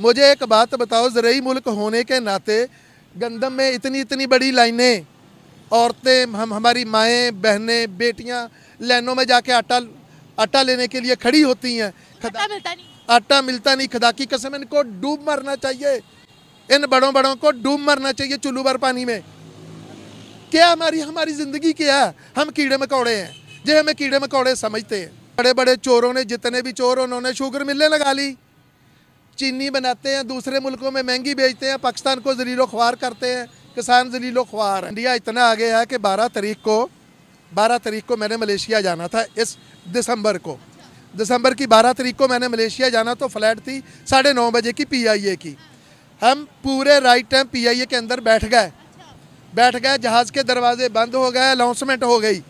मुझे एक बात बताओ ज़रूरी मुल्क होने के नाते गंदम में इतनी इतनी बड़ी लाइनें औरतें हम हमारी माएँ बहनें बेटियाँ लाइनों में जाके आटा आटा लेने के लिए खड़ी होती हैं आटा मिलता नहीं आटा मिलता नहीं खदा की कसम इनको डूब मरना चाहिए इन बड़ों बड़ों को डूब मरना चाहिए चुल्लू भर पानी में क्या हमारी हमारी ज़िंदगी क्या है हम कीड़े मकौड़े हैं जो हमें कीड़े मकौड़े समझते हैं बड़े बड़े चोरों ने जितने भी चोर उन्होंने शुगर मिलें लगा ली चीनी बनाते हैं दूसरे मुल्कों में महंगी बेचते हैं पाकिस्तान को जलीलो ख्वार करते हैं किसान जलीलो ख्वार इंडिया इतना आगे है कि बारह तारीख को बारह तारीख को मैंने मलेशिया जाना था इस दिसंबर को दिसंबर की बारह तारीख को मैंने मलेशिया जाना तो फ्लैट थी साढ़े नौ बजे की पीआईए की हम पूरे राइट टाइम पीआईए के अंदर बैठ गए बैठ गए जहाज़ के दरवाजे बंद हो गए अनाउंसमेंट हो गई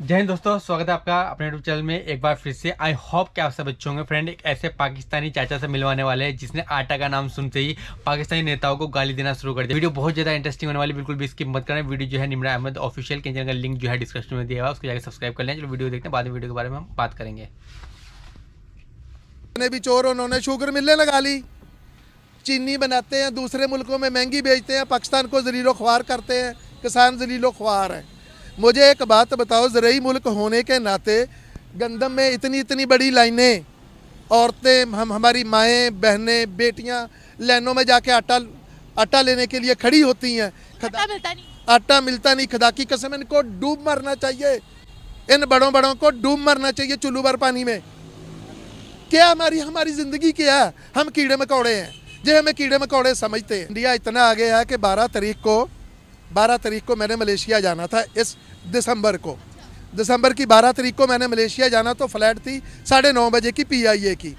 जय हिंद दोस्तों स्वागत है आपका अपने यूट्यूब चैनल में एक बार फिर से आई होप कि आप सब अच्छे होंगे फ्रेंड एक ऐसे पाकिस्तानी चाचा से मिलवाने वाले हैं जिसने आटा का नाम सुनते ही पाकिस्तानी नेताओं को गाली देना शुरू कर दिया वीडियो बहुत ज्यादा इंटरेस्टिंग होने वाली बिल्कुल भी इसकी मत करें वीडियो जो है निमरा अहमद ऑफिशियल के चैनल का लिंक जो है डिस्क्रिप्शन में दिया हुआ उसको जाकर सब्सक्राइब कर लें चलो वीडियो देखते हैं बाद में वीडियो के बारे में हम बात करेंगे भी चोर उन्होंने शुगर मिलने लगा ली चीनी बनाते हैं दूसरे मुल्कों में महंगी बेचते हैं पाकिस्तान को जलीलो ख्वार करते हैं किसान जलीलो ख्वार है मुझे एक बात बताओ ज़रूरी मुल्क होने के नाते गंदम में इतनी इतनी बड़ी लाइनें औरतें हम हमारी माएँ बहनें बेटियाँ लाइनों में जाके आटा आटा लेने के लिए खड़ी होती हैं आटा मिलता नहीं आटा मिलता नहीं खदा की कसम इनको डूब मरना चाहिए इन बड़ों बड़ों को डूब मरना चाहिए चुल्लू भर पानी में क्या हमारी हमारी ज़िंदगी क्या है हम कीड़े मकोड़े हैं जो हमें कीड़े मकोड़े समझते हैं इंडिया इतना आगे है कि बारह तारीख को बारह तारीख को मैंने मलेशिया जाना था इस दिसंबर को दिसंबर की बारह तारीख को मैंने मलेशिया जाना तो फ्लैट थी साढ़े नौ बजे की पीआईए की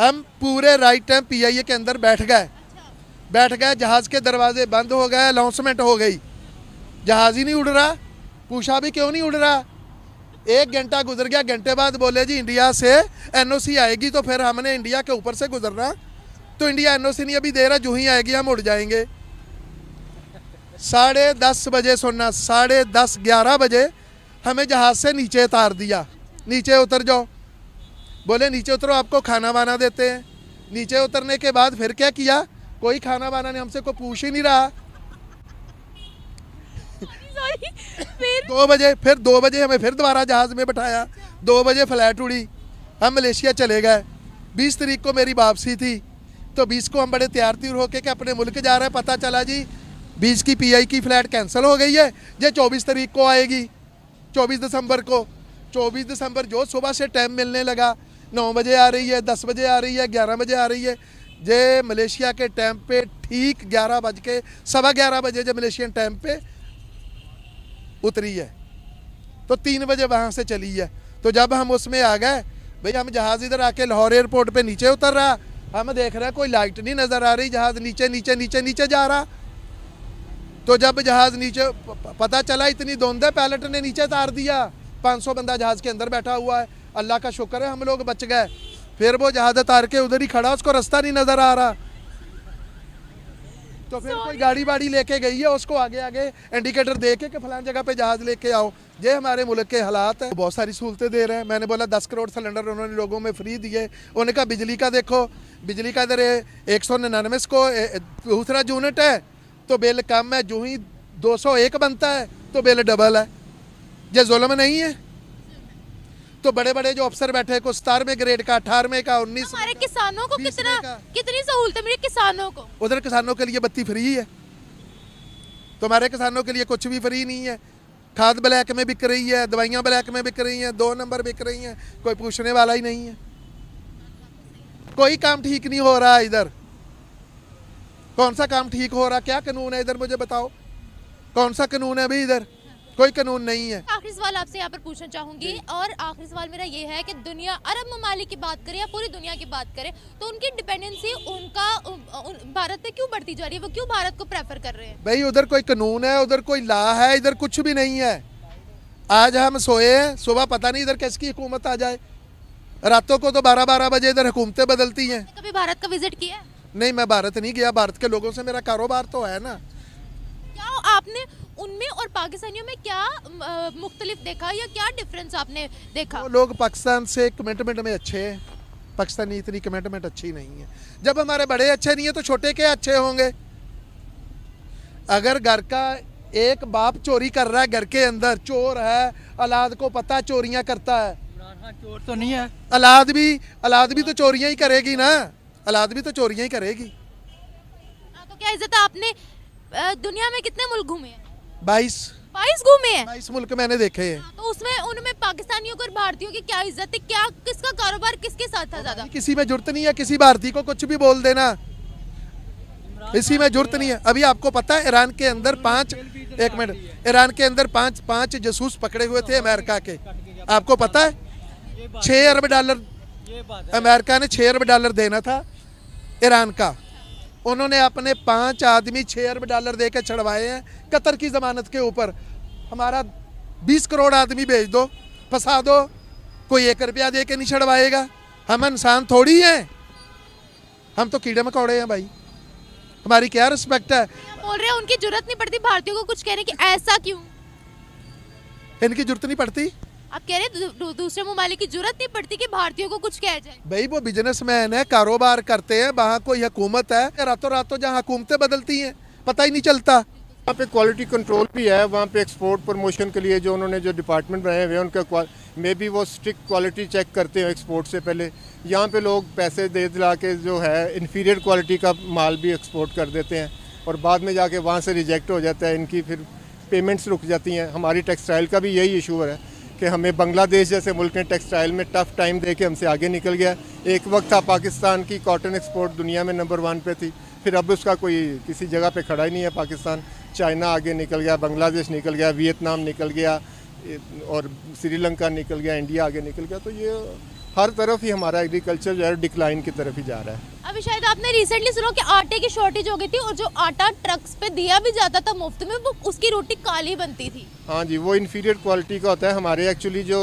हम पूरे राइट टाइम पीआईए के अंदर बैठ गए बैठ गए जहाज़ के दरवाजे बंद हो गए अनाउंसमेंट हो गई जहाज़ ही नहीं उड़ रहा पूछा भी क्यों नहीं उड़ रहा एक घंटा गुजर गया घंटे बाद बोले जी इंडिया से सी आएगी तो फिर हमने इंडिया के ऊपर से गुजरना तो इंडिया सी नहीं अभी दे रहा जू ही आएगी हम उड़ जाएंगे साढ़े दस बजे सुनना साढ़े दस ग्यारह बजे हमें जहाज़ से नीचे उतार दिया नीचे उतर जाओ बोले नीचे उतरो आपको खाना वाना देते हैं नीचे उतरने के बाद फिर क्या किया कोई खाना वाना नहीं हमसे कोई पूछ ही नहीं रहा फिर दो बजे फिर दो बजे हमें फिर दोबारा जहाज में बैठाया दो बजे फ्लैट उड़ी हम मलेशिया चले गए बीस तरीक को मेरी वापसी थी तो बीस को हम बड़े तैयार तीर होके कि अपने मुल्क जा रहे हैं पता चला जी बीस की पीआई की फ्लैट कैंसिल हो गई है ये चौबीस तारीख को आएगी चौबीस दिसंबर को चौबीस दिसंबर जो सुबह से टाइम मिलने लगा नौ बजे आ रही है दस बजे आ रही है ग्यारह बजे आ रही है जे मलेशिया के टाइम पे ठीक ग्यारह बज के सवा ग्यारह बजे जब मलेशियन टाइम पे उतरी है तो तीन बजे वहाँ से चली है तो जब हम उसमें आ गए भाई हम जहाज़ इधर आके लाहौर एयरपोर्ट पे नीचे उतर रहा हम देख रहे हैं कोई लाइट नहीं नज़र आ रही जहाज़ नीचे नीचे नीचे नीचे जा रहा तो जब जहाज़ नीचे पता चला इतनी धुंध है पायलट ने नीचे तार दिया 500 बंदा जहाज़ के अंदर बैठा हुआ है अल्लाह का शुक्र है हम लोग बच गए फिर वो जहाज तार के उधर ही खड़ा उसको रास्ता नहीं नज़र आ रहा तो फिर कोई गाड़ी वाड़ी लेके गई है उसको आगे आगे इंडिकेटर दे के फलान जगह पे जहाज लेके आओ ये हमारे मुल्क के हालात है बहुत सारी सहूलतें दे रहे हैं मैंने बोला दस करोड़ सिलेंडर उन्होंने लोगों में फ्री दिए उन्होंने कहा बिजली का देखो बिजली का इधर एक सौ निन्यानवे दूसरा यूनिट है तो बिल कम है जो ही 201 बनता है तो बिल डबल है ये जुलम नहीं है तो बड़े बड़े जो अफसर बैठे को सतारवे ग्रेड का अठारवे का उन्नीस हमारे किसानों को कितना कितनी सहूलत मिली किसानों को उधर किसानों के लिए बत्ती फ्री है तुम्हारे किसानों के लिए कुछ भी फ्री नहीं है खाद ब्लैक में बिक रही है दवाइयाँ ब्लैक में बिक रही हैं दो नंबर बिक रही हैं कोई पूछने वाला ही नहीं है कोई काम ठीक नहीं हो रहा इधर कौन सा काम ठीक हो रहा क्या कानून है इधर मुझे बताओ कौन सा कानून है अभी इधर कोई कानून नहीं है आखिरी सवाल आपसे यहाँ पर पूछना चाहूंगी और आखिरी सवाल मेरा ये है कि दुनिया अरब ममालिक की बात करें या पूरी दुनिया की बात करें तो उनकी डिपेंडेंसी उनका उन, भारत पे क्यों बढ़ती जा रही है वो क्यों भारत को प्रेफर कर रहे हैं भाई उधर कोई कानून है उधर कोई ला है इधर कुछ भी नहीं है आज हम सोए हैं सुबह पता नहीं इधर किसकी हुकूमत आ जाए रातों को तो बारह बारह बजे इधर हुकूमतें बदलती हैं कभी भारत का विजिट किया है नहीं मैं भारत नहीं गया भारत के लोगों से मेरा कारोबार तो है ना क्या आपने उनमें और पाकिस्तानियों में क्या मुख्तलिफ देखा या क्या डिफरेंस आपने देखा तो लोग पाकिस्तान से कमिटमेंट में अच्छे हैं पाकिस्तानी इतनी कमिटमेंट अच्छी नहीं है जब हमारे बड़े अच्छे नहीं है तो छोटे के अच्छे होंगे अगर घर का एक बाप चोरी कर रहा है घर के अंदर चोर है अलाद को पता चोरियां करता है चोर तो नहीं है अलाद भी अलाद भी तो चोरियां ही करेगी ना औलाद भी तो चोरियाँ ही करेगी हाँ, तो क्या इज्जत आपने दुनिया में कितने मुल्क घूमे बाईस बाईस घूमे हैं बाईस मुल्क मैंने देखे हैं हाँ, तो उसमें उनमें पाकिस्तानियों और भारतीयों की क्या इज्जत है क्या किसका कारोबार किसके साथ था ज्यादा किसी में जरूरत नहीं है किसी भारतीय को कुछ भी बोल देना इसी में जरूरत नहीं है अभी आपको पता है ईरान के अंदर पांच एक मिनट ईरान के अंदर पांच पांच जसूस पकड़े हुए थे अमेरिका के आपको पता है छः अरब डॉलर अमेरिका ने छः अरब डॉलर देना था ईरान का उन्होंने अपने पाँच आदमी छः अरब डॉलर दे के छड़वाए हैं कतर की ज़मानत के ऊपर हमारा बीस करोड़ आदमी भेज दो फंसा दो कोई एक रुपया दे के नहीं छड़वाएगा हम इंसान थोड़ी हैं हम तो कीड़े मकौड़े हैं भाई हमारी क्या रिस्पेक्ट है बोल रहे हैं उनकी जरूरत नहीं पड़ती भारतीयों को कुछ कहने की ऐसा क्यों इनकी जरूरत नहीं पड़ती आप कह रहे हैं दू, दूसरे ममालिक की जरूरत नहीं पड़ती कि भारतीयों को कुछ कह जाए भाई वो बिजनेस मैन है कारोबार करते हैं वहाँ कोई हुकूमत है रातों रातों जहाँ हुकूमतें बदलती हैं पता ही नहीं चलता वहाँ पे क्वालिटी कंट्रोल भी है वहाँ पे एक्सपोर्ट प्रमोशन के लिए जो उन्होंने जो डिपार्टमेंट बनाए हुए हैं उनका मे बी वो स्ट्रिक्ट क्वालिटी चेक करते हैं एक्सपोर्ट से पहले यहाँ पे लोग पैसे दे दिला के जो है इन्फीरियर क्वालिटी का माल भी एक्सपोर्ट कर देते हैं और बाद में जाके वहाँ से रिजेक्ट हो जाता है इनकी फिर पेमेंट्स रुक जाती हैं हमारी टेक्सटाइल का भी यही इशू है कि हमें बांग्लादेश जैसे मुल्क ने टेक्सटाइल में टफ टाइम दे के हमसे आगे निकल गया एक वक्त था पाकिस्तान की कॉटन एक्सपोर्ट दुनिया में नंबर वन पे थी फिर अब उसका कोई किसी जगह पे खड़ा ही नहीं है पाकिस्तान चाइना आगे निकल गया बांग्लादेश निकल गया वियतनाम निकल गया और श्रीलंका निकल गया इंडिया आगे निकल गया तो ये हर तरफ ही हमारा एग्रीकल्चर जो है डिक्लाइन की तरफ ही जा रहा है अभी शायद आपने रिसेंटली सुना कि आटे की शॉर्टेज हो गई थी और जो आटा ट्रक्स पे दिया भी जाता था मुफ्त में वो उसकी रोटी काली बनती थी हाँ जी वो इन्फीरियर क्वालिटी का होता है हमारे एक्चुअली जो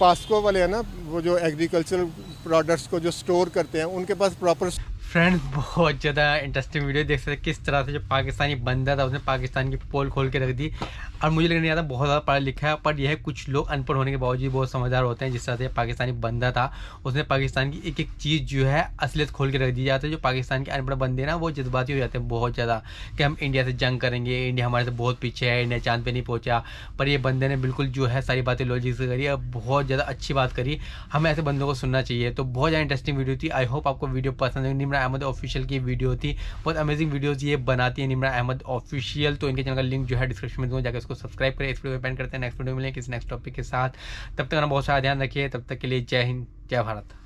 पास्को वाले हैं ना वो जो एग्रीकल्चर प्रोडक्ट्स को जो स्टोर करते हैं उनके पास प्रॉपर फ्रेंड्स बहुत ज़्यादा इंटरेस्टिंग वीडियो देख सकते किस तरह से जो पाकिस्तानी बंदा था उसने पाकिस्तान की पोल खोल के रख दी और मुझे लगने आता बहुत ज़्यादा पढ़ा लिखा है पर यह कुछ लोग अनपढ़ होने के बावजूद बहुत समझदार होते हैं जिस तरह से पाकिस्तानी बंदा था उसने पाकिस्तान की एक एक चीज़ जो है असलियत खोल के रख दी जाती है जो पाकिस्तान के अनपढ़ बंदे ना वो जज्बाती हो जाते हैं बहुत ज़्यादा कि हम इंडिया से जंग करेंगे इंडिया हमारे से बहुत पीछे है इंडिया चांद पर नहीं पहुँचा पर यह बंदे ने बिल्कुल जो है सारी बातें लॉजिक से करी और बहुत ज़्यादा अच्छी बात करी हमें ऐसे बंदों को सुनना चाहिए तो बहुत ज़्यादा इंटरेस्टिंग वीडियो थी आई होप आपको वीडियो पसंद नहीं निमरा अहमद ऑफिशियल की वीडियो थी बहुत अमेजिंग वीडियोज़ ये बनाती है निमरा अहमद ऑफिशियल तो इनके चैनल का लिंक जो है डिस्क्रिप्शन में दूँगा जाकर इसको सब्सक्राइब करें इस वीडियो में करते हैं नेक्स्ट वीडियो में किसी नेक्स्ट टॉपिक के साथ तब तक अपना बहुत सारा ध्यान रखिए तब तक के लिए जय हिंद जय भारत